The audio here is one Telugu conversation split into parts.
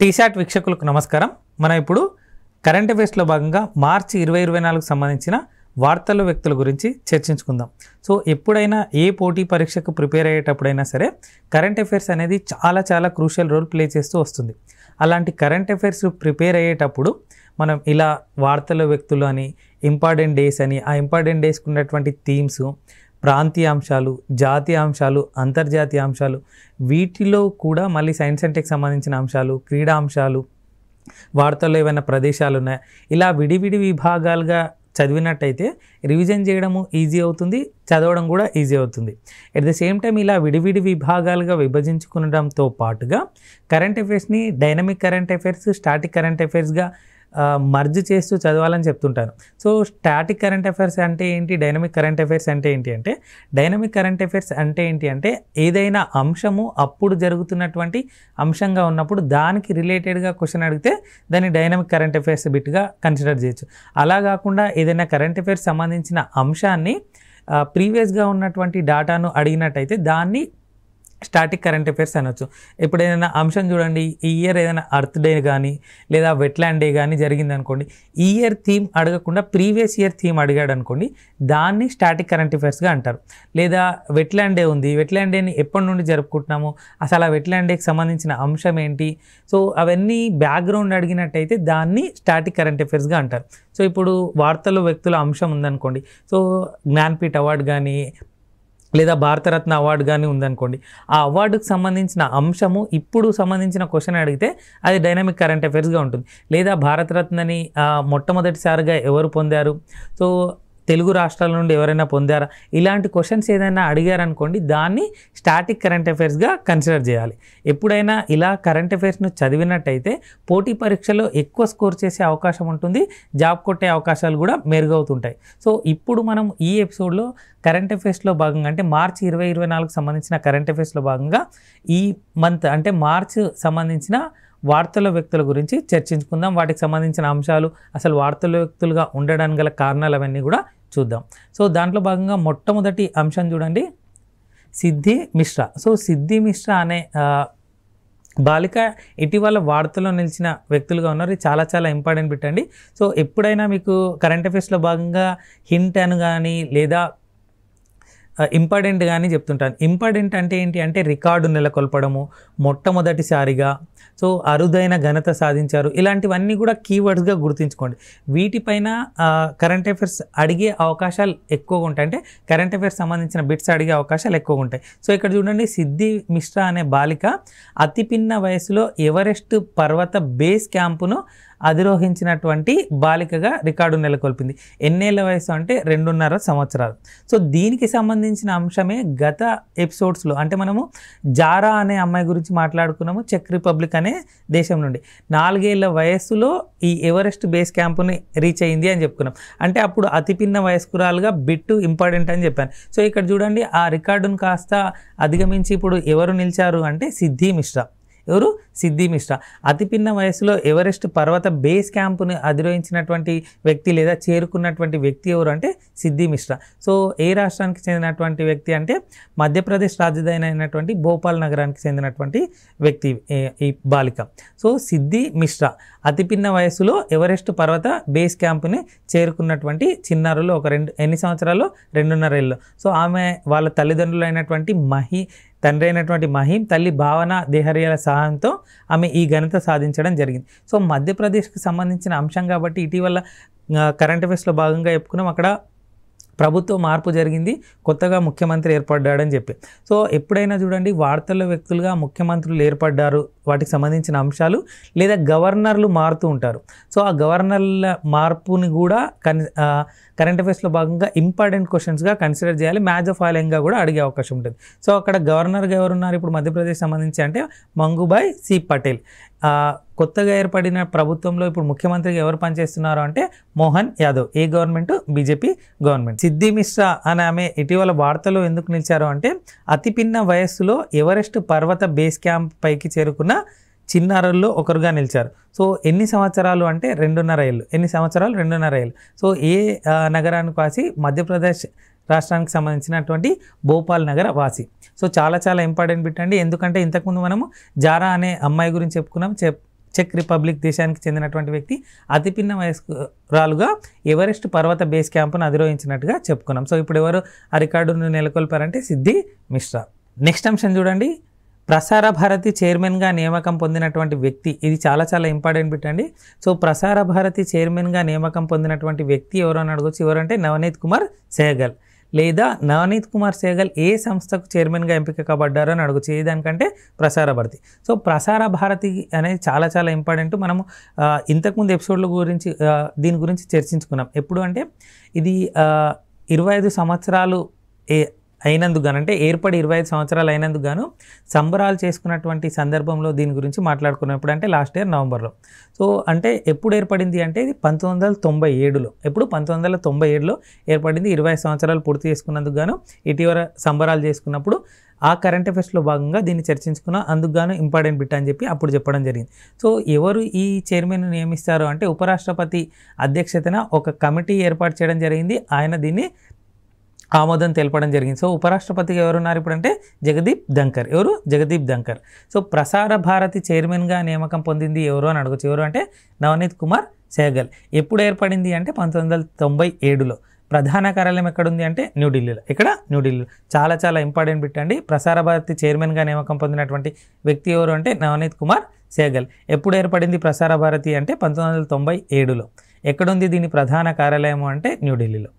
టీశాట్ వీక్షకులకు నమస్కారం మనం ఇప్పుడు కరెంట్ అఫేర్స్లో భాగంగా మార్చి ఇరవై ఇరవై నాలుగు సంబంధించిన వార్తల వ్యక్తుల గురించి చర్చించుకుందాం సో ఎప్పుడైనా ఏ పోటీ పరీక్షకు ప్రిపేర్ అయ్యేటప్పుడైనా సరే కరెంట్ అఫేర్స్ అనేది చాలా చాలా క్రూషియల్ రోల్ ప్లే చేస్తూ వస్తుంది అలాంటి కరెంట్ అఫేర్స్ ప్రిపేర్ అయ్యేటప్పుడు మనం ఇలా వార్తల వ్యక్తులు అని ఇంపార్టెంట్ డేస్ అని ఆ ఇంపార్టెంట్ డేస్కి ఉన్నటువంటి థీమ్స్ ప్రాంతీయ అంశాలు జాతీయ అంశాలు అంతర్జాతీయ అంశాలు వీటిలో కూడా మళ్ళీ సైన్స్ అండ్ టెక్ సంబంధించిన అంశాలు క్రీడా అంశాలు వార్తల్లో ఏమైనా ప్రదేశాలు ఉన్నాయి ఇలా విడివిడి విభాగాలుగా చదివినట్టయితే రివిజన్ చేయడము ఈజీ అవుతుంది చదవడం కూడా ఈజీ అవుతుంది ఎట్ ద సేమ్ టైం ఇలా విడివిడి విభాగాలుగా విభజించుకునడంతో పాటుగా కరెంట్ అఫైర్స్ని dynamic current affairs static current అఫైర్స్గా మర్జ్ చేస్తూ చదవాలని చెప్తుంటాను సో స్టాటిక్ కరెంట్ అఫైర్స్ అంటే ఏంటి డైనమిక్ కరెంట్ అఫైర్స్ అంటే ఏంటి అంటే డైనమిక్ కరెంట్ అఫైర్స్ అంటే ఏంటి అంటే ఏదైనా అంశము అప్పుడు జరుగుతున్నటువంటి అంశంగా ఉన్నప్పుడు దానికి రిలేటెడ్గా క్వశ్చన్ అడిగితే దాన్ని డైనమిక్ కరెంట్ అఫైర్స్ బిట్గా కన్సిడర్ చేయొచ్చు అలా కాకుండా ఏదైనా కరెంట్ అఫైర్స్ సంబంధించిన అంశాన్ని ప్రీవియస్గా ఉన్నటువంటి డేటాను అడిగినట్టయితే దాన్ని స్టాటిక్ కరెంట్ అఫైర్స్ అనొచ్చు ఇప్పుడు ఏదైనా అంశం చూడండి ఈ ఇయర్ ఏదైనా అర్త్ డే కానీ లేదా వెట్లాండ్ డే కానీ జరిగింది అనుకోండి ఈ ఇయర్ థీమ్ అడగకుండా ప్రీవియస్ ఇయర్ థీమ్ అడిగాడు అనుకోండి దాన్ని స్టాటిక్ కరెంట్ అఫైర్స్గా అంటారు లేదా వెట్లాండ్ డే ఉంది వెట్లాండ్ డేని ఎప్పటి నుండి జరుపుకుంటున్నాము అసలు ఆ వెట్లాండ్ డేకి సంబంధించిన అంశం ఏంటి సో అవన్నీ బ్యాక్గ్రౌండ్ అడిగినట్టయితే దాన్ని స్టాటిక్ కరెంట్ అఫైర్స్గా అంటారు సో ఇప్పుడు వార్తలు వ్యక్తుల అంశం ఉందనుకోండి సో జ్ఞాన్పీఠ్ అవార్డు కానీ లేదా భారతరత్న అవార్డు కానీ ఉందనుకోండి ఆ అవార్డుకు సంబంధించిన అంశము ఇప్పుడు సంబంధించిన క్వశ్చన్ అడిగితే అది డైనమిక్ కరెంట్ అఫైర్స్గా ఉంటుంది లేదా భారతరత్నని మొట్టమొదటిసారిగా ఎవరు పొందారు సో తెలుగు రాష్ట్రాల నుండి ఎవరైనా పొందారా ఇలాంటి క్వశ్చన్స్ ఏదైనా అడిగారనుకోండి దాన్ని స్టాటిక్ కరెంట్ అఫైర్స్గా కన్సిడర్ చేయాలి ఎప్పుడైనా ఇలా కరెంట్ అఫైర్స్ను చదివినట్టయితే పోటీ పరీక్షలో ఎక్కువ స్కోర్ చేసే అవకాశం ఉంటుంది జాబ్ కొట్టే అవకాశాలు కూడా మెరుగవుతుంటాయి సో ఇప్పుడు మనం ఈ ఎపిసోడ్లో కరెంట్ అఫైర్స్లో భాగంగా అంటే మార్చ్ ఇరవై ఇరవై నాలుగు సంబంధించిన కరెంట్ అఫైర్స్లో భాగంగా ఈ మంత్ అంటే మార్చ్ సంబంధించిన వార్తల వ్యక్తుల గురించి చర్చించుకుందాం వాటికి సంబంధించిన అంశాలు అసలు వార్తల వ్యక్తులుగా ఉండడానికి గల కారణాలు అవన్నీ కూడా చూద్దాం సో దాంట్లో భాగంగా మొట్టమొదటి అంశం చూడండి సిద్ధి మిశ్రా సో సిద్ధి మిశ్రా అనే బాలిక ఇటీవల వార్తలో నిలిచిన వ్యక్తులుగా ఉన్నారు చాలా చాలా ఇంపార్టెంట్ పెట్టండి సో ఎప్పుడైనా మీకు కరెంట్ అఫేర్స్లో భాగంగా హింట్ అని కానీ లేదా ఇంపార్టెంట్ కానీ చెప్తుంటాను ఇంపార్టెంట్ అంటే ఏంటి అంటే రికార్డు నెలకొల్పడము మొట్టమొదటిసారిగా సో అరుదైన ఘనత సాధించారు ఇలాంటివన్నీ కూడా కీవర్డ్స్గా గుర్తుంచుకోండి వీటిపైన కరెంట్ అఫైర్స్ అడిగే అవకాశాలు ఎక్కువగా ఉంటాయి అంటే కరెంట్ అఫైర్స్ సంబంధించిన బిట్స్ అడిగే అవకాశాలు ఎక్కువగా ఉంటాయి సో ఇక్కడ చూడండి సిద్ధి మిశ్రా అనే బాలిక అతి పిన్న వయసులో ఎవరెస్ట్ పర్వత బేస్ క్యాంపును అధిరోహించినటువంటి బాలికగా రికార్డు నెలకొల్పింది ఎన్నేళ్ల వయసు అంటే రెండున్నర సంవత్సరాలు సో దీనికి సంబంధించిన అంశమే గత ఎపిసోడ్స్లో అంటే మనము జారా అనే అమ్మాయి గురించి మాట్లాడుకున్నాము చెక్ రిపబ్లిక్ అనే దేశం నుండి నాలుగేళ్ల వయస్సులో ఈ ఎవరెస్ట్ బేస్ క్యాంపుని రీచ్ అయింది అని చెప్పుకున్నాం అంటే అప్పుడు అతిపిన్న వయస్కురాలుగా బిట్టు ఇంపార్టెంట్ అని చెప్పాను సో ఇక్కడ చూడండి ఆ రికార్డును కాస్త అధిగమించి ఇప్పుడు ఎవరు నిలిచారు అంటే సిద్ధి మిశ్రా ఎవరు సిద్ధి మిశ్రా అతి పిన్న వయసులో ఎవరెస్ట్ పర్వత బేస్ క్యాంపును అధిరోహించినటువంటి వ్యక్తి లేదా చేరుకున్నటువంటి వ్యక్తి ఎవరు అంటే సిద్ధి మిశ్రా సో ఏ రాష్ట్రానికి చెందినటువంటి వ్యక్తి అంటే మధ్యప్రదేశ్ రాజధాని అయినటువంటి భోపాల్ నగరానికి చెందినటువంటి వ్యక్తి ఈ బాలిక సో సిద్ధి మిశ్రా అతి పిన్న వయసులో ఎవరెస్ట్ పర్వత బేస్ క్యాంపుని చేరుకున్నటువంటి చిన్నారులు ఒక రెండు ఎన్ని సంవత్సరాలు రెండున్నర ఏళ్ళు సో ఆమె వాళ్ళ తల్లిదండ్రులు అయినటువంటి మహి తండ్రి అయినటువంటి మహిం తల్లి భావన దేహర్యాల సహాయంతో ఆమె ఈ ఘనత సాధించడం జరిగింది సో మధ్యప్రదేశ్కి సంబంధించిన అంశం కాబట్టి ఇటీవల కరెంట్ అఫేర్స్లో భాగంగా చెప్పుకున్నాం అక్కడ ప్రభుత్వ మార్పు జరిగింది కొత్తగా ముఖ్యమంత్రి ఏర్పడ్డాడని చెప్పి సో ఎప్పుడైనా చూడండి వార్తల వ్యక్తులుగా ముఖ్యమంత్రులు ఏర్పడ్డారు వాటికి సంబంధించిన అంశాలు లేదా గవర్నర్లు మారుతూ ఉంటారు సో ఆ గవర్నర్ల మార్పుని కూడా కన్ కరెంట్ అఫేర్స్లో భాగంగా ఇంపార్టెంట్ క్వశ్చన్స్గా కన్సిడర్ చేయాలి మ్యాచ్ ఆఫ్ ఫాలోయింగ్గా కూడా అడిగే అవకాశం ఉంటుంది సో అక్కడ గవర్నర్గా ఎవరున్నారు ఇప్పుడు మధ్యప్రదేశ్ సంబంధించి అంటే మంగుబాయ్ సి పటేల్ కొత్తగా ఏర్పడిన ప్రభుత్వంలో ఇప్పుడు ముఖ్యమంత్రిగా ఎవరు పనిచేస్తున్నారు అంటే మోహన్ యాదవ్ ఏ government BJP government Siddhi Mishra అనే ఆమె ఇటీవల వార్తలో ఎందుకు నిలిచారు అంటే అతి పిన్న వయస్సులో ఎవరెస్ట్ పర్వత బేస్ క్యాంప్ పైకి చేరుకున్న చిన్నారుల్లో ఒకరుగా నిలిచారు సో ఎన్ని సంవత్సరాలు అంటే రెండున్నర ఏళ్ళు ఎన్ని సంవత్సరాలు రెండున్నర ఏళ్ళు సో ఏ నగరానికి వాసి మధ్యప్రదేశ్ రాష్ట్రానికి సంబంధించినటువంటి భోపాల్ నగర వాసి సో చాలా చాలా ఇంపార్టెంట్ బిట్ అండి ఎందుకంటే ఇంతకుముందు మనము జారా అనే అమ్మాయి గురించి చెప్పుకున్నాం చెప్ చెక్ రిపబ్లిక్ దేశానికి చెందినటువంటి వ్యక్తి అతిపిన్న వయస్కురాలుగా ఎవరెస్ట్ పర్వత బేస్ క్యాంప్ను అధిరోహించినట్టుగా చెప్పుకున్నాం సో ఇప్పుడు ఎవరు ఆ రికార్డును నెలకొల్పారంటే సిద్ధి మిశ్రా నెక్స్ట్ అంశం చూడండి ప్రసార భారతి చైర్మన్గా నియామకం పొందినటువంటి వ్యక్తి ఇది చాలా చాలా ఇంపార్టెంట్ బిట్ అండి సో ప్రసార భారతి చైర్మన్గా నియామకం పొందినటువంటి వ్యక్తి ఎవరు అని అడగచ్చు ఎవరంటే నవనీత్ కుమార్ సేగల్ లేదా నవనీత్ కుమార్ సేగల్ ఏ సంస్థకు చైర్మన్గా ఎంపిక కాబడ్డారో అని అడుగు చేయడానికంటే ప్రసార భారతి సో ప్రసార భారతి అనేది చాలా చాలా ఇంపార్టెంట్ మనము ఇంతకుముందు ఎపిసోడ్ల గురించి దీని గురించి చర్చించుకున్నాం ఎప్పుడు అంటే ఇది ఇరవై ఐదు సంవత్సరాలు ఏ అయినందుకు గాను అంటే ఏర్పడి ఇరవై ఐదు సంవత్సరాలు అయినందుకు గాను సంబరాలు చేసుకున్నటువంటి సందర్భంలో దీని గురించి మాట్లాడుకున్నప్పుడు అంటే లాస్ట్ ఇయర్ నవంబర్లో సో అంటే ఎప్పుడు ఏర్పడింది అంటే ఇది పంతొమ్మిది వందల తొంభై ఏడులో ఎప్పుడు పంతొమ్మిది వందల తొంభై ఏడులో ఏర్పడింది ఇరవై సంవత్సరాలు పూర్తి చేసుకున్నందుకు గాను ఇటీవల సంబరాలు చేసుకున్నప్పుడు ఆ కరెంట్ అఫేర్స్లో భాగంగా దీన్ని చర్చించుకున్న అందుకుగాను ఇంపార్టెంట్ బిట్ అని చెప్పి అప్పుడు చెప్పడం జరిగింది సో ఎవరు ఈ చైర్మన్ నియమిస్తారు అంటే ఉపరాష్ట్రపతి అధ్యక్షతన ఒక కమిటీ ఏర్పాటు చేయడం జరిగింది ఆయన దీన్ని ఆమోదం తెలపడం జరిగింది సో ఉపరాష్ట్రపతిగా ఎవరున్నారు ఇప్పుడంటే జగదీప్ ధంకర్ ఎవరు జగదీప్ ధంకర్ సో ప్రసార భారతి చైర్మన్గా నియామకం పొందింది ఎవరు అని అడగచ్చు ఎవరు అంటే నవనీత్ కుమార్ సేగల్ ఎప్పుడు ఏర్పడింది అంటే పంతొమ్మిది వందల తొంభై ఏడులో ప్రధాన కార్యాలయం ఎక్కడుంది అంటే న్యూఢిల్లీలో ఇక్కడ న్యూఢిల్లీలో చాలా చాలా ఇంపార్టెంట్ బిట్ అండి ప్రసార భారతి చైర్మన్గా నియామకం పొందినటువంటి వ్యక్తి ఎవరు అంటే నవనీత్ కుమార్ సేగల్ ఎప్పుడు ఏర్పడింది ప్రసార భారతి అంటే పంతొమ్మిది వందల తొంభై ఏడులో ఎక్కడుంది దీని ప్రధాన కార్యాలయం అంటే న్యూఢిల్లీలో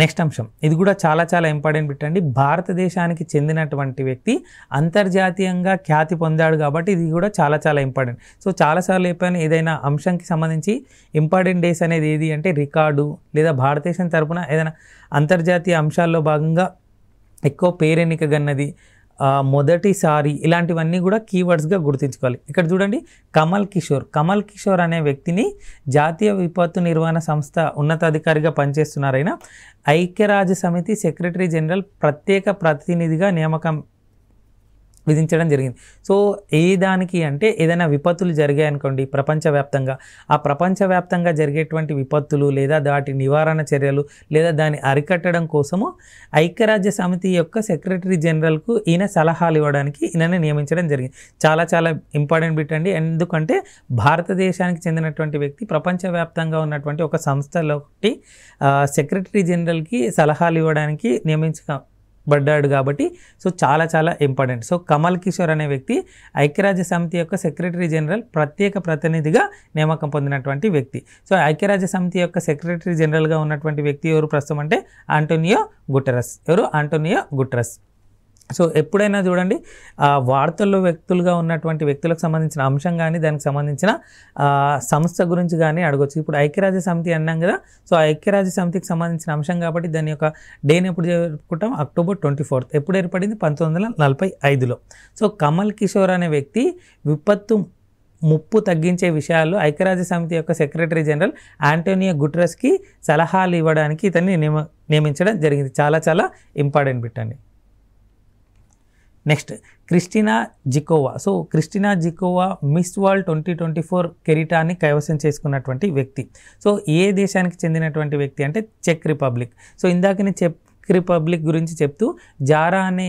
నెక్స్ట్ అంశం ఇది కూడా చాలా చాలా ఇంపార్టెంట్ పెట్టండి భారతదేశానికి చెందినటువంటి వ్యక్తి అంతర్జాతీయంగా ఖ్యాతి పొందాడు కాబట్టి ఇది కూడా చాలా చాలా ఇంపార్టెంట్ సో చాలాసార్లు చెప్పాను ఏదైనా అంశంకి సంబంధించి ఇంపార్టెంట్ డేస్ అనేది ఏది అంటే రికార్డు లేదా భారతదేశం తరపున ఏదైనా అంతర్జాతీయ అంశాల్లో భాగంగా ఎక్కువ గన్నది మొదటిసారి ఇలాంటివన్నీ కూడా కీవర్డ్స్గా గుర్తించుకోవాలి ఇక్కడ చూడండి కమల్ కిషోర్ కమల్ కిషోర్ అనే వ్యక్తిని జాతీయ విపత్తు నిర్వహణ సంస్థ ఉన్నతాధికారిగా పనిచేస్తున్నారైనా ఐక్యరాజ్య సమితి సెక్రటరీ జనరల్ ప్రత్యేక ప్రతినిధిగా నియామకం విధించడం జరిగింది సో ఏ దానికి అంటే ఏదైనా విపత్తులు జరిగాయనుకోండి ప్రపంచవ్యాప్తంగా ఆ ప్రపంచవ్యాప్తంగా జరిగేటువంటి విపత్తులు లేదా దాటి నివారణ చర్యలు లేదా దాన్ని అరికట్టడం కోసము ఐక్యరాజ్య సమితి యొక్క సెక్రటరీ జనరల్కు ఈయన సలహాలు ఇవ్వడానికి ఈయనని నియమించడం జరిగింది చాలా చాలా ఇంపార్టెంట్ బిట్ అండి ఎందుకంటే భారతదేశానికి చెందినటువంటి వ్యక్తి ప్రపంచవ్యాప్తంగా ఉన్నటువంటి ఒక సంస్థలోకి సెక్రటరీ జనరల్కి సలహాలు ఇవ్వడానికి నియమించ పడ్డాడు కాబట్టి సో చాలా చాలా ఇంపార్టెంట్ సో కమల్ కిషోర్ అనే వ్యక్తి ఐక్యరాజ్య సమితి యొక్క సెక్రటరీ జనరల్ ప్రత్యేక ప్రతినిధిగా నియామకం పొందినటువంటి వ్యక్తి సో ఐక్యరాజ్య సమితి యొక్క సెక్రటరీ జనరల్గా ఉన్నటువంటి వ్యక్తి ఎవరు ప్రస్తుతం అంటే ఆంటోనియో గుటరస్ ఎవరు ఆంటోనియో గుటరస్ సో ఎప్పుడైనా చూడండి ఆ వార్తల్లో వ్యక్తులుగా ఉన్నటువంటి వ్యక్తులకు సంబంధించిన అంశం కానీ దానికి సంబంధించిన సంస్థ గురించి కానీ అడగవచ్చు ఇప్పుడు ఐక్యరాజ్య సమితి అన్నాం కదా సో ఐక్యరాజ్య సమితికి సంబంధించిన అంశం కాబట్టి దాని యొక్క డేని ఎప్పుడు జరుపుకుంటాం అక్టోబర్ ట్వంటీ ఫోర్త్ ఎప్పుడు ఏర్పడింది పంతొమ్మిది వందల నలభై ఐదులో సో కమల్ కిషోర్ అనే వ్యక్తి విపత్తు ముప్పు తగ్గించే విషయాల్లో ఐక్యరాజ్య సమితి యొక్క సెక్రటరీ జనరల్ ఆంటోనియో గుట్రస్కి సలహాలు ఇవ్వడానికి ఇతన్ని నియమించడం జరిగింది చాలా చాలా ఇంపార్టెంట్ పెట్టండి next Krystyna Pyszkova so Krystyna Pyszkova Miss World twenty twenty four కెరిటాన్ని కైవసం చేసుకున్నటువంటి వ్యక్తి సో ఏ దేశానికి చెందినటువంటి వ్యక్తి అంటే చెక్ రిపబ్లిక్ సో ఇందాక నేను చెక్ రిపబ్లిక్ గురించి చెప్తూ జారా అనే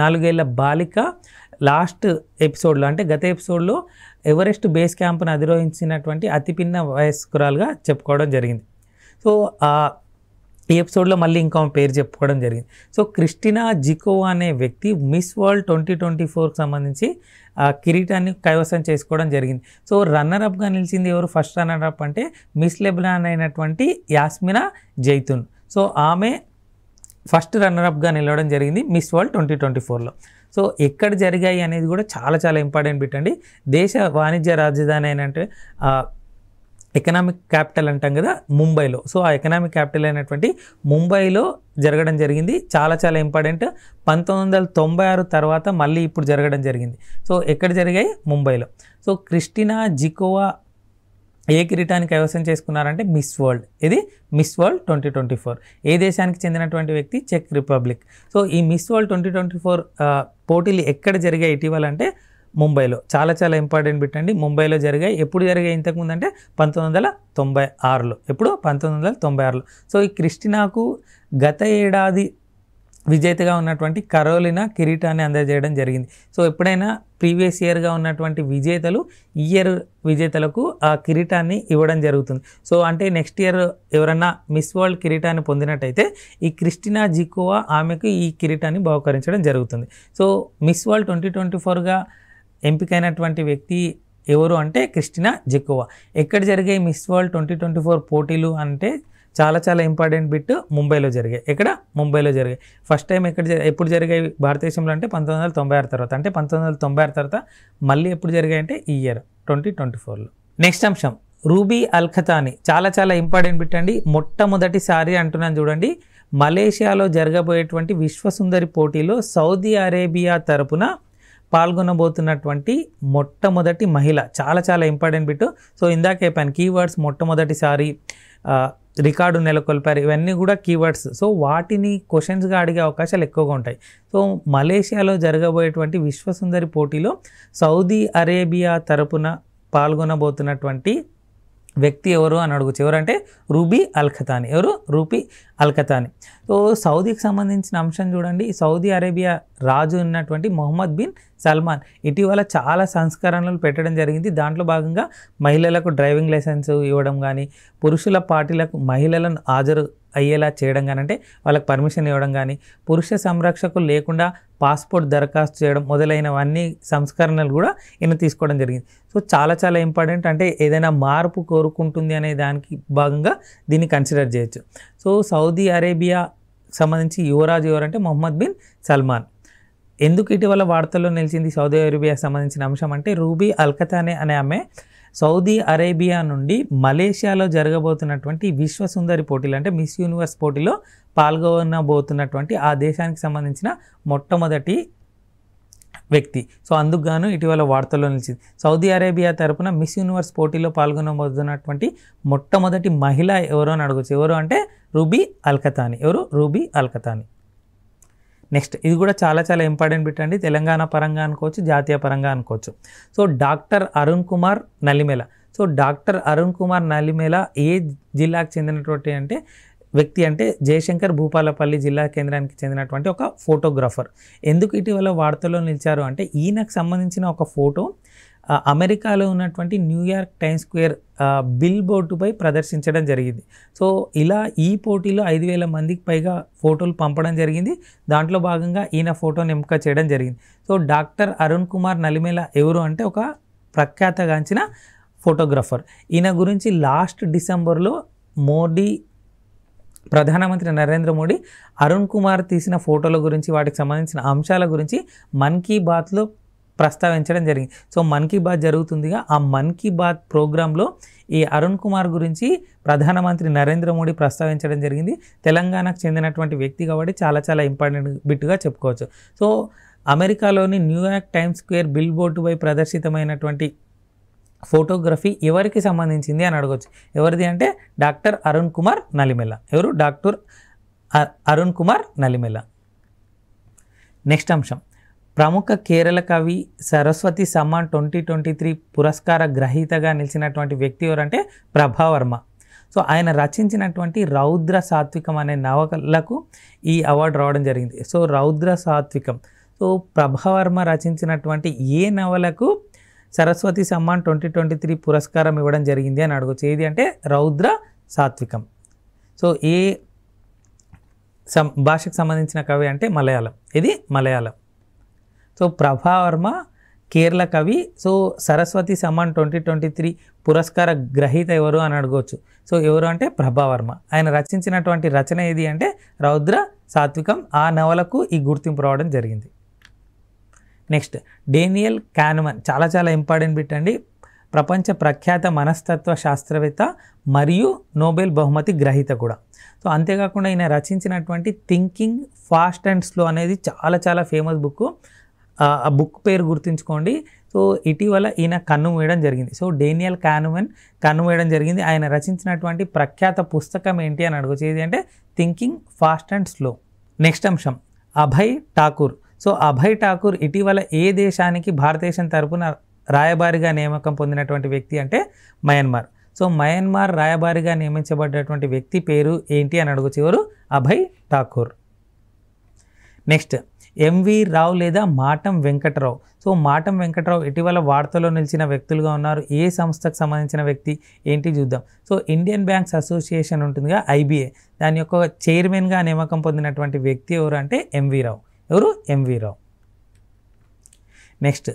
నాలుగేళ్ల బాలిక లాస్ట్ ఎపిసోడ్లో అంటే గత ఎపిసోడ్లో ఎవరెస్ట్ బేస్ క్యాంప్ను అధిరోహించినటువంటి అతిపిన్న వయస్కురాలుగా చెప్పుకోవడం జరిగింది సో ఈ ఎపిసోడ్లో మళ్ళీ ఇంకా పేరు చెప్పుకోవడం జరిగింది సో క్రిస్టినా జికో అనే వ్యక్తి మిస్ వరల్డ్ ట్వంటీ ట్వంటీ ఫోర్కి సంబంధించి ఆ కిరీటాన్ని కైవసం చేసుకోవడం జరిగింది సో రన్నర్ అప్గా నిలిచింది ఎవరు ఫస్ట్ రన్నర్ అప్ అంటే మిస్ లెబ్లాన్ అయినటువంటి యాస్మినా జైతున్ సో ఆమె ఫస్ట్ రన్నర్ అప్గా నిలవడం జరిగింది మిస్ వరల్డ్ ట్వంటీ ట్వంటీ ఫోర్లో సో ఎక్కడ జరిగాయి అనేది కూడా చాలా చాలా ఇంపార్టెంట్ పెట్టండి దేశ వాణిజ్య రాజధాని అయినంటే ఎకనామిక్ క్యాపిటల్ అంటాం కదా ముంబైలో సో ఆ ఎకనామిక్ క్యాపిటల్ అయినటువంటి ముంబైలో జరగడం జరిగింది చాలా చాలా ఇంపార్టెంట్ పంతొమ్మిది వందల తొంభై ఆరు తర్వాత మళ్ళీ ఇప్పుడు జరగడం జరిగింది సో ఎక్కడ జరిగాయి ముంబైలో సో క్రిస్టినా జికోవా ఏ కిరీటానికి అవసరం చేసుకున్నారంటే మిస్ వరల్డ్ ఇది Miss World twenty twenty four ఏ దేశానికి చెందినటువంటి వ్యక్తి చెక్ రిపబ్లిక్ సో ఈ Miss World twenty twenty four పోటీలు ఎక్కడ జరిగాయి ఇటీవల అంటే ముంబైలో చాలా చాలా ఇంపార్టెంట్ బిట్ అండి ముంబైలో జరిగాయి ఎప్పుడు జరిగాయి ఇంతకుముందు అంటే పంతొమ్మిది వందల తొంభై ఆరులో ఎప్పుడు పంతొమ్మిది వందల తొంభై ఆరులో సో ఈ క్రిస్టినాకు గత ఏడాది విజేతగా ఉన్నటువంటి కరోలినా కిరీటాన్ని అందజేయడం జరిగింది సో ఎప్పుడైనా ప్రీవియస్ ఇయర్గా ఉన్నటువంటి విజేతలు ఇయర్ విజేతలకు ఆ కిరీటాన్ని ఇవ్వడం జరుగుతుంది సో అంటే నెక్స్ట్ ఇయర్ ఎవరన్నా మిస్ వరల్డ్ కిరీటాన్ని పొందినట్టయితే ఈ క్రిస్టినా జికోవా ఆమెకు ఈ కిరీటాన్ని బహుకరించడం జరుగుతుంది so Miss World twenty twenty ఫోర్గా ఎంపికైనటువంటి వ్యక్తి ఎవరు అంటే క్రిస్టినా జెకోవా ఎక్కడ జరిగే Miss World twenty twenty four పోటీలు అంటే చాలా చాలా ఇంపార్టెంట్ బిట్ ముంబైలో జరిగాయి ఎక్కడ ముంబైలో జరిగాయి ఫస్ట్ టైం ఎక్కడ ఎప్పుడు జరిగాయి భారతదేశంలో అంటే పంతొమ్మిది వందల తొంభై ఆరు తర్వాత అంటే పంతొమ్మిది వందల తొంభై ఆరు తర్వాత మళ్ళీ ఎప్పుడు జరిగాయి అంటే ఈ ఇయర్ ట్వంటీ ట్వంటీ ఫోర్లో నెక్స్ట్ అంశం రూబీ అల్ఖతాని చాలా చాలా ఇంపార్టెంట్ బిట్ అండి మొట్టమొదటిసారి అంటున్నాను చూడండి మలేషియాలో జరగబోయేటువంటి విశ్వసుందరి పోటీలో సౌదీ అరేబియా తరపున పాల్గొనబోతున్నటువంటి మొట్టమొదటి మహిళ చాలా చాలా ఇంపార్టెంట్ బిట్ సో ఇందాక చెప్పాను కీవర్డ్స్ మొట్టమొదటిసారి రికార్డు నెలకొల్పారు ఇవన్నీ కూడా కీవర్డ్స్ సో వాటిని క్వశ్చన్స్గా అడిగే అవకాశాలు ఎక్కువగా ఉంటాయి సో మలేషియాలో జరగబోయేటువంటి విశ్వసుందరి పోటీలో సౌదీ అరేబియా తరపున పాల్గొనబోతున్నటువంటి వ్యక్తి ఎవరు అని అడుగుచు ఎవరంటే రూబీ అల్ఖతాని ఎవరు రూపీ అల్ఖతాని సో సౌదీకి సంబంధించిన అంశం చూడండి సౌదీ అరేబియా రాజు ఉన్నటువంటి మొహమ్మద్ బిన్ సల్మాన్ ఇటీవల చాలా సంస్కరణలు పెట్టడం జరిగింది దాంట్లో భాగంగా మహిళలకు డ్రైవింగ్ లైసెన్స్ ఇవ్వడం కానీ పురుషుల పార్టీలకు మహిళలను హాజరు అయ్యేలా చేయడం కానీ అంటే వాళ్ళకి పర్మిషన్ ఇవ్వడం కానీ పురుష సంరక్షకులు లేకుండా పాస్పోర్ట్ దరఖాస్తు చేయడం మొదలైనవన్నీ సంస్కరణలు కూడా ఈయన తీసుకోవడం జరిగింది సో చాలా చాలా ఇంపార్టెంట్ అంటే ఏదైనా మార్పు కోరుకుంటుంది అనే దానికి భాగంగా దీన్ని కన్సిడర్ చేయొచ్చు సో సౌదీ అరేబియా సంబంధించి యువరాజు ఎవరంటే మొహమ్మద్ బిన్ సల్మాన్ ఎందుకు ఇటీవల వార్తల్లో నిలిచింది సౌదీ అరేబియా సంబంధించిన అంశం అంటే రూబీ అల్కతానే అనే ఆమె సౌదీ అరేబియా నుండి మలేషియాలో జరగబోతున్నటువంటి విశ్వసుందరి పోటీలు అంటే మిస్ యూనివర్స్ పోటీలో పాల్గొనబోతున్నటువంటి ఆ దేశానికి సంబంధించిన మొట్టమొదటి వ్యక్తి సో అందుకుగాను ఇటీవల వార్తల్లో నిలిచింది సౌదీ అరేబియా తరపున మిస్ యూనివర్స్ పోటీలో పాల్గొనబోతున్నటువంటి మొట్టమొదటి మహిళ ఎవరో అని అడగచ్చు ఎవరు అంటే రూబీ అల్కతాని ఎవరు రూబీ అల్కతాని నెక్స్ట్ ఇది కూడా చాలా చాలా ఇంపార్టెంట్ బిట్ అండి తెలంగాణ పరంగా అనుకోవచ్చు జాతీయ పరంగా అనుకోవచ్చు so doctor Arun Kumar Nalimela so doctor Arun Kumar Nalimela ఏ జిల్లాకు చెందినటువంటి అంటే వ్యక్తి అంటే జయశంకర్ భూపాలపల్లి జిల్లా కేంద్రానికి చెందినటువంటి ఒక ఫోటోగ్రాఫర్ ఎందుకు ఇటీవల వార్తల్లో నిలిచారు అంటే ఈయనకు సంబంధించిన ఒక ఫోటో అమెరికాలో ఉన్నటువంటి న్యూయార్క్ టైమ్ స్క్వేర్ బిల్ బోర్డుపై ప్రదర్శించడం జరిగింది సో ఇలా ఈ పోటీలో ఐదు వేల మందికి పైగా ఫోటోలు పంపడం జరిగింది దాంట్లో భాగంగా ఈయన ఫోటోని ఎంపిక చేయడం జరిగింది సో డాక్టర్ అరుణ్ కుమార్ నలిమేల ఎవరు అంటే ఒక ప్రఖ్యాతగాంచిన ఫోటోగ్రఫర్ ఈయన గురించి లాస్ట్ డిసెంబర్లో మోడీ ప్రధానమంత్రి నరేంద్ర మోడీ అరుణ్ కుమార్ తీసిన ఫోటోల గురించి వాటికి సంబంధించిన అంశాల గురించి మన్ కీ బాత్లో ప్రస్తావించడం జరిగింది సో మన్ కీ బాత్ జరుగుతుందిగా ఆ మన్ కీ బాత్ ప్రోగ్రాంలో ఈ అరుణ్ కుమార్ గురించి ప్రధానమంత్రి నరేంద్ర మోడీ ప్రస్తావించడం జరిగింది తెలంగాణకు చెందినటువంటి వ్యక్తి కాబట్టి చాలా చాలా ఇంపార్టెంట్ బిట్గా చెప్పుకోవచ్చు సో అమెరికాలోని న్యూయార్క్ టైమ్ స్క్వేర్ బిల్ పై ప్రదర్శితమైనటువంటి ఫోటోగ్రఫీ ఎవరికి సంబంధించింది అని అడగవచ్చు ఎవరిది అంటే డాక్టర్ అరుణ్ కుమార్ నలిమెల ఎవరు డాక్టర్ అరుణ్ కుమార్ నలిమెల నెక్స్ట్ అంశం ప్రముఖ కేరళ కవి Saraswati Samman twenty twenty three పురస్కార గ్రహీతగా నిలిచినటువంటి వ్యక్తి ఎవరంటే ప్రభావర్మ సో ఆయన రచించినటువంటి రౌద్ర సాత్వికం అనే నవలకు ఈ అవార్డు రావడం జరిగింది సో రౌద్ర సాత్వికం సో ప్రభావర్మ రచించినటువంటి ఏ నవలకు Saraswati Samman twenty twenty three పురస్కారం ఇవ్వడం జరిగింది అని అడగచ్చు ఏది అంటే రౌద్ర సాత్వికం సో ఏ సం భాషకు సంబంధించిన కవి అంటే మలయాళం ఇది మలయాళం సో ప్రభావర్మ కేరళ కవి so Saraswati Samman twenty twenty three పురస్కార గ్రహీత ఎవరు అని అడగవచ్చు సో ఎవరు అంటే ప్రభావర్మ ఆయన రచించినటువంటి రచన ఏది అంటే రౌద్ర సాత్వికం ఆ నవలకు ఈ గుర్తింపు రావడం జరిగింది నెక్స్ట్ డేనియల్ క్యాన్మన్ చాలా చాలా ఇంపార్టెంట్ బిట్ అండి ప్రపంచ ప్రఖ్యాత మనస్తత్వ శాస్త్రవేత్త మరియు నోబెల్ బహుమతి గ్రహీత కూడా సో అంతేకాకుండా ఈయన రచించినటువంటి థింకింగ్ ఫాస్ట్ అండ్ స్లో అనేది చాలా చాలా ఫేమస్ బుక్ ఆ బుక్ పేరు గుర్తుంచుకోండి సో ఇటీవల ఈయన కన్ను వేయడం జరిగింది సో డేనియల్ కానుమెన్ కన్ను వేయడం జరిగింది ఆయన రచించినటువంటి ప్రఖ్యాత పుస్తకం ఏంటి అని అడుగుచేది అంటే thinking fast and slow next అంశం అభయ్ ఠాకూర్ సో అభయ్ ఠాకూర్ ఇటీవల ఏ దేశానికి భారతదేశం తరపున రాయబారిగా నియామకం పొందినటువంటి వ్యక్తి అంటే మయన్మార్ సో మయన్మార్ రాయబారిగా నియమించబడ్డటువంటి వ్యక్తి పేరు ఏంటి అని అడుగుచేవారు అభయ్ ఠాకూర్ నెక్స్ట్ ఎంవి రావు లేదా మాటం వెంకటరావు సో మాటం వెంకటరావు ఇటీవల వార్తలో నిలిచిన వ్యక్తులుగా ఉన్నారు ఏ సంస్థకు సంబంధించిన వ్యక్తి ఏంటి చూద్దాం సో ఇండియన్ బ్యాంక్స్ అసోసియేషన్ ఉంటుందిగా ఐబీఏ దాని యొక్క చైర్మన్గా నియామకం పొందినటువంటి వ్యక్తి ఎవరు అంటే ఎంవి రావు ఎవరు ఎంవి రావు నెక్స్ట్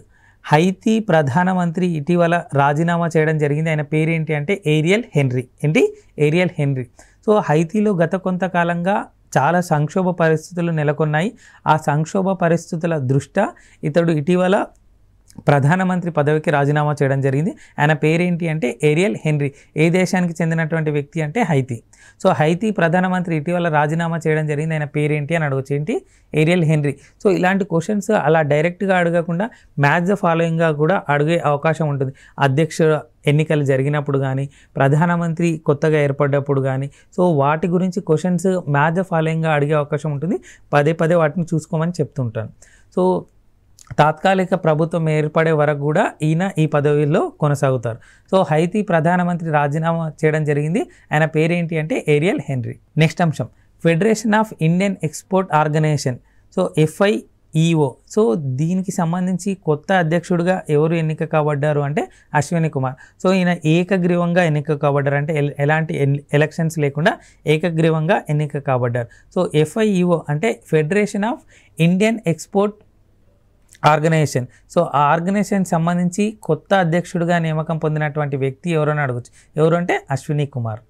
హైతీ ప్రధానమంత్రి ఇటీవల రాజీనామా చేయడం జరిగింది ఆయన పేరేంటి అంటే ఏరియల్ హెన్రీ ఏంటి ఏరియల్ హెన్రీ సో హైతీలో గత కొంతకాలంగా చాలా సంక్షోభ పరిస్థితులు నెలకొన్నాయి ఆ సంక్షోభ పరిస్థితుల దృష్ట్యా ఇతడు ఇటీవల ప్రధానమంత్రి పదవికి రాజీనామా చేయడం జరిగింది ఆయన పేరేంటి అంటే ఏరియల్ హెన్రీ ఏ దేశానికి చెందినటువంటి వ్యక్తి అంటే హైతీ సో హైతీ ప్రధానమంత్రి ఇటీవల రాజీనామా చేయడం జరిగింది ఆయన పేరేంటి అని అడగచ్చు ఏంటి ఏరియల్ హెన్రీ సో ఇలాంటి క్వశ్చన్స్ అలా డైరెక్ట్గా అడగకుండా మ్యాథ్స్ ఫాలోయింగ్గా కూడా అడిగే అవకాశం ఉంటుంది అధ్యక్ష ఎన్నికలు జరిగినప్పుడు కానీ ప్రధానమంత్రి కొత్తగా ఏర్పడ్డప్పుడు కానీ సో వాటి గురించి క్వశ్చన్స్ మ్యాథ్ ఫాలోయింగ్గా అడిగే అవకాశం ఉంటుంది పదే పదే వాటిని చూసుకోమని చెప్తుంటాను సో తాత్కాలిక ప్రభుత్వం ఏర్పడే వరకు కూడా ఈయన ఈ పదవిలో కొనసాగుతారు సో హైతీ ప్రధానమంత్రి రాజీనామా చేయడం జరిగింది ఆయన పేరేంటి అంటే ఏరియల్ హెన్రీ నెక్స్ట్ అంశం Federation of Indian export organisation so FI EO so దీనికి సంబంధించి కొత్త అధ్యక్షుడిగా ఎవరు ఎన్నిక కాబడ్డారు అంటే అశ్విని కుమార్ సో ఈయన ఏకగ్రీవంగా ఎన్నిక కాబడ్డారు అంటే ఎలాంటి ఎలక్షన్స్ లేకుండా ఏకగ్రీవంగా ఎన్నిక కాబడ్డారు సో ఎఫ్ఐఈఓ అంటే federation of Indian export organisation so ఆ ఆర్గనైజేషన్ సంబంధించి కొత్త అధ్యక్షుడిగా నియామకం పొందినటువంటి వ్యక్తి ఎవరని అడగచ్చు ఎవరు అంటే Ashwini Kumar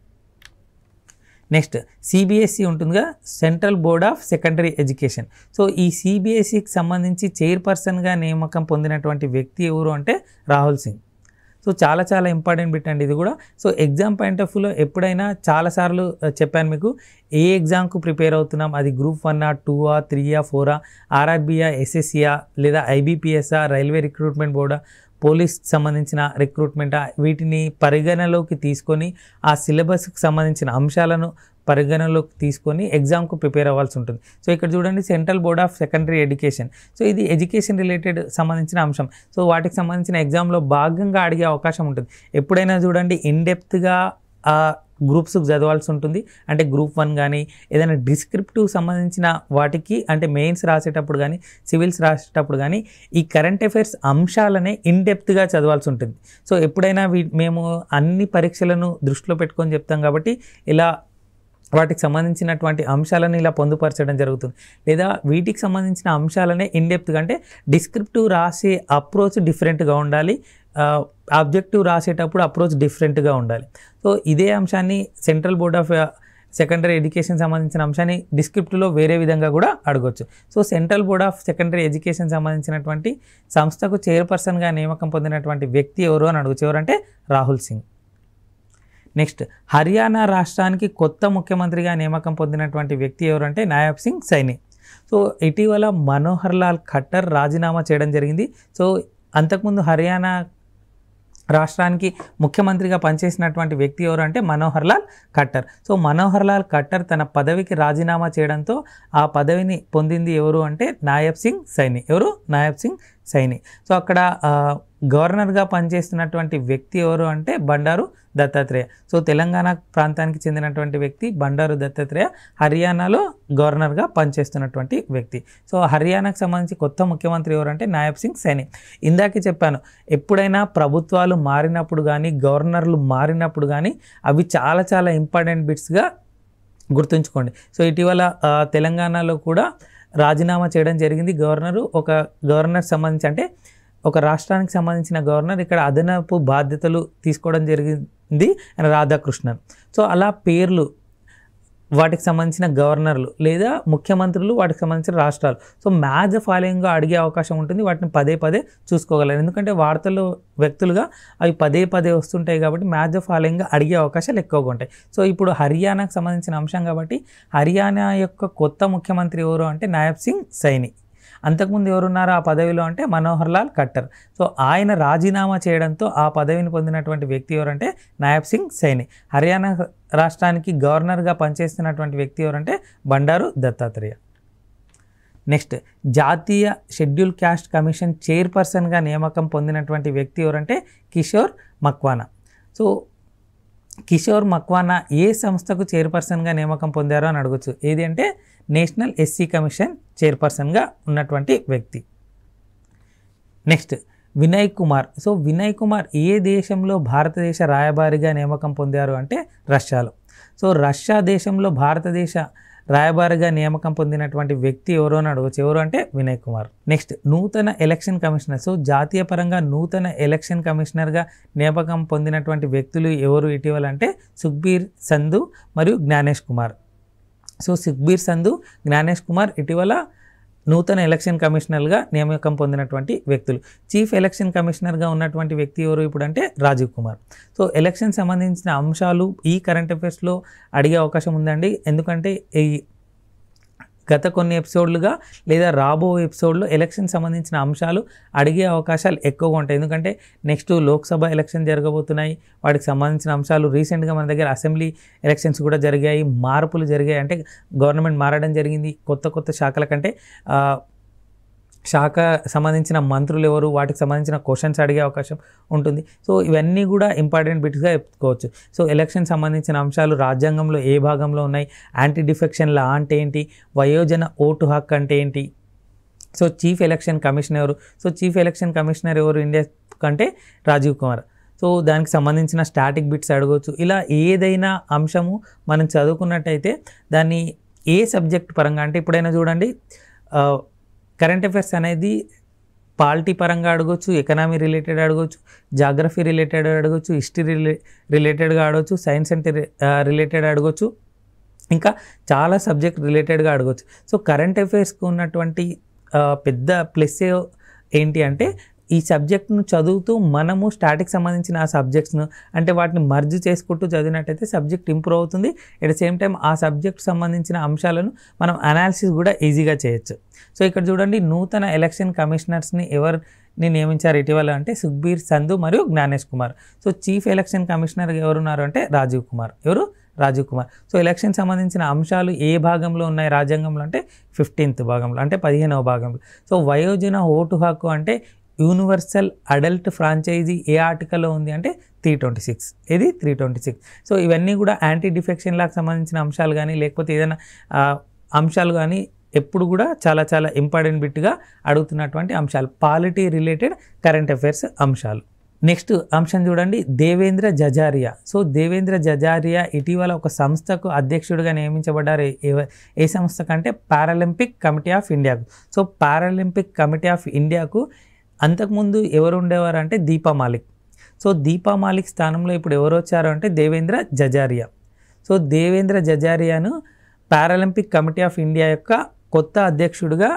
next CBSE e ఉంటుందిగా central board of secondary education so ఈ సిబిఎస్ఈకి e సంబంధించి చైర్పర్సన్గా నియామకం పొందినటువంటి వ్యక్తి ఎవరు అంటే రాహుల్ సింగ్ సో చాలా చాలా ఇంపార్టెంట్ బిట్ అండి ఇది కూడా సో ఎగ్జామ్ పాయింట్ ఆఫ్ వ్యూలో ఎప్పుడైనా చాలాసార్లు చెప్పాను మీకు ఏ ఎగ్జామ్కు ప్రిపేర్ అవుతున్నాం అది గ్రూప్ వన్ టూ త్రీ ఆ ఫోర్ ఆ ఆర్ఆర్బీయా ఎస్ఎస్సియా లేదా ఐబీపీఎస్ఆ రైల్వే రిక్రూట్మెంట్ బోర్డా పోలీస్ సంబంధించిన రిక్రూట్మెంట్ వీటిని పరిగణలోకి తీసుకొని ఆ సిలబస్కి సంబంధించిన అంశాలను పరిగణలోకి తీసుకొని ఎగ్జామ్కు ప్రిపేర్ అవ్వాల్సి ఉంటుంది సో ఇక్కడ చూడండి central board of secondary education so ఇది ఎడ్యుకేషన్ రిలేటెడ్ సంబంధించిన అంశం సో వాటికి సంబంధించిన ఎగ్జామ్లో భాగంగా అడిగే అవకాశం ఉంటుంది ఎప్పుడైనా చూడండి ఇన్డెప్త్గా గ్రూప్స్కి చదవాల్సి ఉంటుంది అంటే గ్రూప్ వన్ కానీ ఏదైనా డిస్క్రిప్టివ్ సంబంధించిన వాటికి అంటే మెయిన్స్ రాసేటప్పుడు కానీ సివిల్స్ రాసేటప్పుడు కానీ ఈ కరెంట్ అఫైర్స్ అంశాలనే ఇన్డెప్త్గా చదవాల్సి ఉంటుంది సో ఎప్పుడైనా వీ మేము అన్ని పరీక్షలను దృష్టిలో పెట్టుకొని చెప్తాం కాబట్టి ఇలా వాటికి సంబంధించినటువంటి అంశాలను ఇలా పొందుపరచడం జరుగుతుంది లేదా వీటికి సంబంధించిన అంశాలనే ఇన్డెప్త్ అంటే డిస్క్రిప్టివ్ రాసే అప్రోచ్ డిఫరెంట్గా ఉండాలి ఆబ్జెక్టివ్ రాసేటప్పుడు అప్రోచ్ డిఫరెంట్గా ఉండాలి సో ఇదే అంశాన్ని central board of secondary education సంబంధించిన అంశాన్ని డిస్క్రిప్ట్లో వేరే విధంగా కూడా అడగొచ్చు so central board of secondary education సంబంధించినటువంటి సంస్థకు చైర్పర్సన్గా నియామకం పొందినటువంటి వ్యక్తి ఎవరు అని అడగచ్చు ఎవరంటే రాహుల్ సింగ్ నెక్స్ట్ హర్యానా రాష్ట్రానికి కొత్త ముఖ్యమంత్రిగా నియామకం పొందినటువంటి వ్యక్తి ఎవరంటే నాయబ్ సింగ్ సైని సో ఇటీవల మనోహర్ లాల్ ఖట్టర్ రాజీనామా చేయడం జరిగింది సో అంతకుముందు హర్యానా రాష్ట్రానికి ముఖ్యమంత్రిగా పనిచేసినటువంటి వ్యక్తి ఎవరు అంటే మనోహర్ లాల్ ఖట్టర్ సో మనోహర్ లాల్ ఖట్టర్ తన పదవికి రాజీనామా చేయడంతో ఆ పదవిని పొందింది ఎవరు అంటే నాయబ్ సింగ్ సైని ఎవరు నాయబ్ సింగ్ సైని సో అక్కడ గవర్నర్గా పనిచేస్తున్నటువంటి వ్యక్తి ఎవరు అంటే బండారు దత్తాత్రేయ సో తెలంగాణ ప్రాంతానికి చెందినటువంటి వ్యక్తి బండారు దత్తాత్రేయ హర్యానాలో గవర్నర్గా పనిచేస్తున్నటువంటి వ్యక్తి సో హర్యానాకు సంబంధించి కొత్త ముఖ్యమంత్రి ఎవరంటే నాయబ్ సింగ్ సైని ఇందాకే చెప్పాను ఎప్పుడైనా ప్రభుత్వాలు మారినప్పుడు కానీ గవర్నర్లు మారినప్పుడు కానీ అవి చాలా చాలా ఇంపార్టెంట్ బిట్స్గా గుర్తుంచుకోండి సో ఇటీవల తెలంగాణలో కూడా రాజీనామా చేయడం జరిగింది గవర్నరు ఒక గవర్నర్ సంబంధించి అంటే ఒక రాష్ట్రానికి సంబంధించిన గవర్నర్ ఇక్కడ అదనపు బాధ్యతలు తీసుకోవడం జరిగింది రాధాకృష్ణన్ సో అలా పేర్లు వాటికి సంబంధించిన గవర్నర్లు లేదా ముఖ్యమంత్రులు వాటికి సంబంధించిన రాష్ట్రాలు సో మ్యాచ్ ఫాలోయింగ్గా అడిగే అవకాశం ఉంటుంది వాటిని పదే పదే చూసుకోగలరు ఎందుకంటే వార్తలు వ్యక్తులుగా అవి పదే పదే వస్తుంటాయి కాబట్టి మ్యాచ్ ఫాలోయింగ్గా అడిగే అవకాశాలు ఎక్కువగా ఉంటాయి సో ఇప్పుడు హర్యానాకు సంబంధించిన అంశం కాబట్టి హర్యానా యొక్క కొత్త ముఖ్యమంత్రి ఎవరు అంటే నాయబ్ సింగ్ సైని అంతకుముందు ఎవరున్నారు ఆ పదవిలో అంటే మనోహర్ లాల్ ఖట్టర్ సో ఆయన రాజీనామా చేయడంతో ఆ పదవిని పొందినటువంటి వ్యక్తి ఎవరంటే నాయబ్ సింగ్ సైని హర్యానా రాష్ట్రానికి గవర్నర్గా పనిచేస్తున్నటువంటి వ్యక్తి ఎవరంటే బండారు దత్తాత్రేయ నెక్స్ట్ జాతీయ షెడ్యూల్ క్యాస్ట్ కమిషన్ చైర్పర్సన్గా నియామకం పొందినటువంటి వ్యక్తి ఎవరంటే కిషోర్ మక్వానా సో కిషోర్ మక్వానా ఏ సంస్థకు చైర్పర్సన్గా నియామకం పొందారో అని అడగచ్చు ఏది అంటే నేషనల్ ఎస్సీ కమిషన్ చైర్పర్సన్గా ఉన్నటువంటి వ్యక్తి నెక్స్ట్ వినయ్ కుమార్ సో వినయ్ కుమార్ ఏ దేశంలో భారతదేశ రాయబారిగా నియామకం పొందారు అంటే రష్యాలో సో రష్యా దేశంలో భారతదేశ రాయబారిగా నియామకం పొందినటువంటి వ్యక్తి అని అడగచ్చు ఎవరు అంటే వినయ్ కుమార్ నెక్స్ట్ నూతన ఎలక్షన్ కమిషనర్స్ జాతీయ పరంగా నూతన ఎలక్షన్ కమిషనర్గా నియామకం పొందినటువంటి వ్యక్తులు ఎవరు ఇటీవల అంటే సుఖ్బీర్ సంధు మరియు జ్ఞానేష్ కుమార్ సో సుఖ్బీర్ సంధు జ్ఞానేష్ కుమార్ ఇటీవల నూతన ఎలక్షన్ కమిషనర్గా నియామకం పొందినటువంటి వ్యక్తులు చీఫ్ ఎలక్షన్ కమిషనర్గా ఉన్నటువంటి వ్యక్తి ఎవరు ఇప్పుడు అంటే రాజీవ్ కుమార్ సో ఎలక్షన్ సంబంధించిన అంశాలు ఈ కరెంట్ అఫేర్స్లో అడిగే అవకాశం ఉందండి ఎందుకంటే ఈ గత కొన్ని ఎపిసోడ్లుగా లేదా రాబో ఎపిసోడ్లో ఎలక్షన్ సంబంధించిన అంశాలు అడిగే అవకాశాలు ఎక్కువగా ఉంటాయి ఎందుకంటే నెక్స్ట్ లోక్సభ ఎలక్షన్ జరగబోతున్నాయి వాటికి సంబంధించిన అంశాలు రీసెంట్గా మన దగ్గర అసెంబ్లీ ఎలక్షన్స్ కూడా జరిగాయి మార్పులు జరిగాయి అంటే గవర్నమెంట్ మారడం జరిగింది కొత్త కొత్త శాఖల కంటే శాఖ సంబంధించిన మంత్రులు ఎవరు వాటికి సంబంధించిన క్వశ్చన్స్ అడిగే అవకాశం ఉంటుంది సో ఇవన్నీ కూడా ఇంపార్టెంట్ బిట్స్గా చెప్పుకోవచ్చు సో ఎలక్షన్ సంబంధించిన అంశాలు రాజ్యాంగంలో ఏ భాగంలో ఉన్నాయి యాంటీ డిఫెక్షన్ లా అంటే ఏంటి వయోజన ఓటు హక్కు అంటే ఏంటి సో చీఫ్ ఎలక్షన్ కమిషనర్ ఎవరు సో చీఫ్ ఎలక్షన్ కమిషనర్ ఎవరు ఇండియా కంటే రాజీవ్ కుమార్ సో దానికి సంబంధించిన స్టాటిక్ బిట్స్ అడగవచ్చు ఇలా ఏదైనా అంశము మనం చదువుకున్నట్టయితే దాన్ని ఏ సబ్జెక్ట్ పరంగా అంటే ఇప్పుడైనా చూడండి కరెంట్ అఫైర్స్ అనేది పాలిటీ పరంగా అడగొచ్చు ఎకనామీ రిలేటెడ్ అడగొచ్చు జాగ్రఫీ రిలేటెడ్ అడగొచ్చు హిస్టరీ రిలే రిలేటెడ్గా ఆడవచ్చు సైన్స్ అండ్ రిలేటెడ్ అడగవచ్చు ఇంకా చాలా సబ్జెక్ట్ రిలేటెడ్గా అడగొచ్చు సో కరెంట్ అఫైర్స్కి ఉన్నటువంటి పెద్ద ప్లస్ ఏంటి అంటే ఈ సబ్జెక్ట్ను చదువుతూ మనము స్టాటిక్ సంబంధించిన ఆ సబ్జెక్ట్స్ను అంటే వాటిని మర్జ్ చేసుకుంటూ చదివినట్టయితే సబ్జెక్ట్ ఇంప్రూవ్ అవుతుంది ఎట్ ద సేమ్ టైం ఆ సబ్జెక్ట్ సంబంధించిన అంశాలను మనం అనాలిసిస్ కూడా ఈజీగా చేయొచ్చు సో ఇక్కడ చూడండి నూతన ఎలక్షన్ కమిషనర్స్ని ఎవరు నేను నియమించారు ఇటీవల అంటే సుఖ్బీర్ సంధు మరియు Gyanesh Kumar so chief election commissioner ఎవరున్నారు అంటే రాజీవ్ కుమార్ ఎవరు రాజీవ్ కుమార్ సో ఎలక్షన్ సంబంధించిన అంశాలు ఏ భాగంలో ఉన్నాయి రాజ్యాంగంలో అంటే ఫిఫ్టీన్త్ భాగంలో అంటే పదిహేనవ భాగంలో సో వయోజన ఓటు హక్కు అంటే యూనివర్సల్ అడల్ట్ ఫ్రాంచైజీ ఏ ఆర్టికల్లో ఉంది అంటే త్రీ ట్వంటీ సిక్స్ ఇది త్రీ ట్వంటీ సిక్స్ సో ఇవన్నీ కూడా యాంటీ డిఫెక్షన్ లాకి సంబంధించిన అంశాలు కానీ లేకపోతే ఏదైనా అంశాలు కానీ ఎప్పుడు కూడా చాలా చాలా ఇంపార్టెంట్ బిట్గా అడుగుతున్నటువంటి అంశాలు పాలిటీ రిలేటెడ్ కరెంట్ అఫైర్స్ అంశాలు నెక్స్ట్ అంశం చూడండి దేవేంద్ర జజారియా సో దేవేంద్ర జజారియా ఇటీవల ఒక సంస్థకు అధ్యక్షుడిగా నియమించబడ్డారు ఏ సంస్థ కంటే పారాలింపిక్ కమిటీ ఆఫ్ ఇండియాకు సో పారాలింపిక్ కమిటీ ఆఫ్ ఇండియాకు అంతకుముందు ఎవరు ఉండేవారు అంటే దీపా మాలిక్ సో దీపా మాలిక్ స్థానంలో ఇప్పుడు ఎవరు వచ్చారు అంటే దేవేంద్ర జజారియా సో దేవేంద్ర జజారియాను పారాలింపిక్ కమిటీ ఆఫ్ ఇండియా యొక్క కొత్త అధ్యక్షుడిగా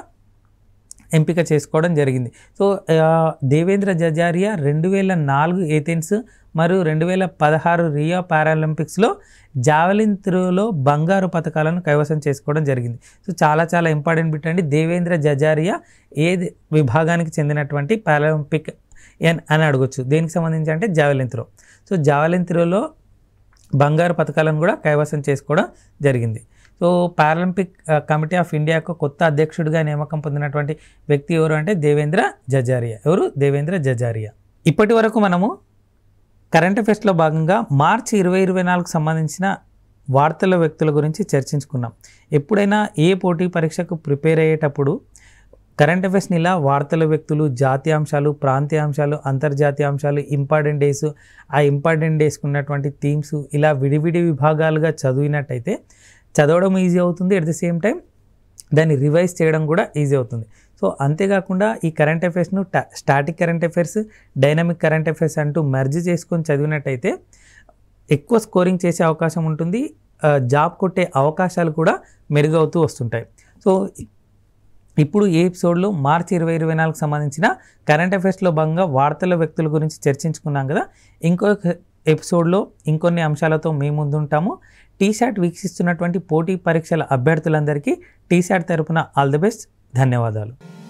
ఎంపిక చేసుకోవడం జరిగింది సో దేవేంద్ర జజారియా రెండు వేల నాలుగు ఏథెన్స్ మరియు రెండు వేల పదహారు రియో పారాలింపిక్స్లో జావలిన్ త్రోలో బంగారు పథకాలను కైవసం చేసుకోవడం జరిగింది సో చాలా చాలా ఇంపార్టెంట్ బిట్ అండి దేవేంద్ర జజారియా ఏ విభాగానికి చెందినటువంటి పారాలింపిక్ అని అడగొచ్చు దేనికి సంబంధించి అంటే జావలిన్ త్రో సో జావలిన్ త్రోలో బంగారు పథకాలను కూడా కైవసం చేసుకోవడం జరిగింది సో పారాలింపిక్ కమిటీ ఆఫ్ ఇండియాకు కొత్త అధ్యక్షుడిగా నియామకం పొందినటువంటి వ్యక్తి ఎవరు అంటే దేవేంద్ర జజారియా ఎవరు దేవేంద్ర జజారియా ఇప్పటి వరకు మనము కరెంట్ అఫేర్స్లో భాగంగా మార్చి ఇరవై ఇరవై నాలుగు సంబంధించిన వార్తల వ్యక్తుల గురించి చర్చించుకున్నాం ఎప్పుడైనా ఏ పోటీ పరీక్షకు ప్రిపేర్ అయ్యేటప్పుడు కరెంట్ అఫేర్స్ని ఇలా వార్తల వ్యక్తులు జాతీయ అంశాలు ప్రాంతీయ అంశాలు అంతర్జాతీయ అంశాలు ఇంపార్టెంట్ డేస్ ఆ ఇంపార్టెంట్ డేస్కి ఉన్నటువంటి థీమ్స్ ఇలా విడివిడి విభాగాలుగా చదివినట్టయితే చదవడం ఈజీ అవుతుంది అట్ ది సేమ్ టైం దాన్ని రివైజ్ చేయడం కూడా ఈజీ అవుతుంది సో అంతేకాకుండా ఈ కరెంట్ అఫైర్స్ను static current affairs dynamic current affairs అంటూ మెర్జ్ చేసుకొని చదివినట్టయితే ఎక్కువ స్కోరింగ్ చేసే అవకాశం ఉంటుంది జాబ్ కొట్టే అవకాశాలు కూడా మెరుగవుతూ వస్తుంటాయి సో ఇప్పుడు ఈ ఎపిసోడ్లో మార్చి ఇరవై ఇరవై నాలుగు సంబంధించిన కరెంట్ అఫైర్స్లో భాగంగా వార్తల వ్యక్తుల గురించి చర్చించుకున్నాం కదా ఇంకొక ఎపిసోడ్లో ఇంకొన్ని అంశాలతో మేము ముందుంటాము టీశాట్ వీక్షిస్తున్నటువంటి పోటీ పరీక్షల అభ్యర్థులందరికీ టీశాట్ తరపున ఆల్ ది బెస్ట్ ధన్యవాదాలు